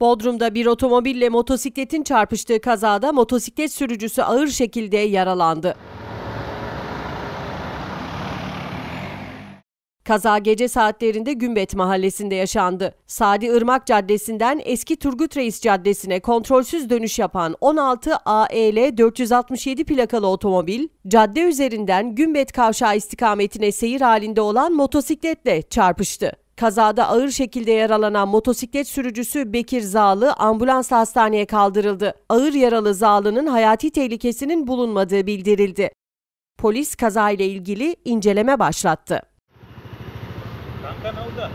Bodrum'da bir otomobille motosikletin çarpıştığı kazada motosiklet sürücüsü ağır şekilde yaralandı. Kaza gece saatlerinde Gümbet Mahallesi'nde yaşandı. Sadi Irmak Caddesi'nden Eski Turgut Reis Caddesi'ne kontrolsüz dönüş yapan 16 AEL 467 plakalı otomobil, cadde üzerinden Gümbet Kavşağı istikametine seyir halinde olan motosikletle çarpıştı. Kazada ağır şekilde yaralanan motosiklet sürücüsü Bekir Zağlı ambulansla hastaneye kaldırıldı. Ağır yaralı Zağlı'nın hayati tehlikesinin bulunmadığı bildirildi. Polis kazayla ilgili inceleme başlattı. Kanka ne oldu?